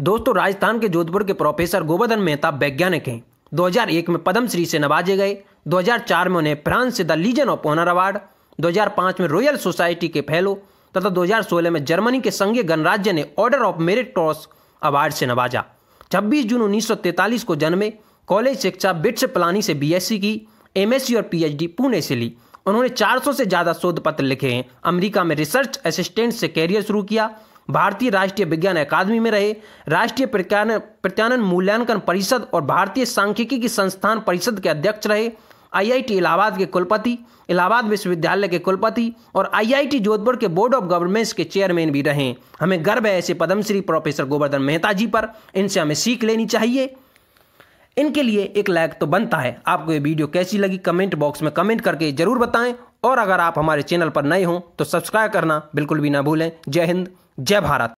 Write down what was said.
दोस्तों राजस्थान के जोधपुर के प्रोफेसर गोवर्धन मेहता वैज्ञानिक हैं 2001 में पद्मश्री से नवाजे गए 2004 में उन्हें फ्रांस से the legion of honour award 2005 में रॉयल सोसाइटी के फैलो तथा 2016 में जर्मनी के संघीय गणराज्य ने order of merit cross award से नवाजा 26 जून 1943 को जन्मे कॉलेज शिक्षा बिट्स प्लानी से बीएससी e की एमएससी e और पीएचडी पुणे से ली उन्होंने 400 से ज़्यादा शोध पत्र लिखे हैं अमेरिका में रिसर्च असिस्टेंट से कैरियर शुरू किया भारतीय राष्ट्रीय विज्ञान अकादमी में रहे राष्ट्रीय प्रत्यानन मूल्यांकन परिषद और भारतीय सांख्यिकी की संस्थान परिषद के अध्यक्ष रहे आईआईटी इलाहाबाद के कुलपति इलाहाबाद विश्वविद्यालय के कुलपति और आईआईटी जोधपुर के बोर्ड ऑफ गवर्नमेंट्स के चेयरमैन भी रहे हमें गर्व है ऐसे पद्मश्री प्रोफेसर गोवर्धन मेहता जी पर इनसे हमें सीख लेनी चाहिए इनके लिए एक लाइक तो बनता है आपको ये वीडियो कैसी लगी कमेंट बॉक्स में कमेंट करके जरूर बताएं और अगर आप हमारे चैनल पर नए हों तो सब्सक्राइब करना बिल्कुल भी ना भूलें जय हिंद जय भारत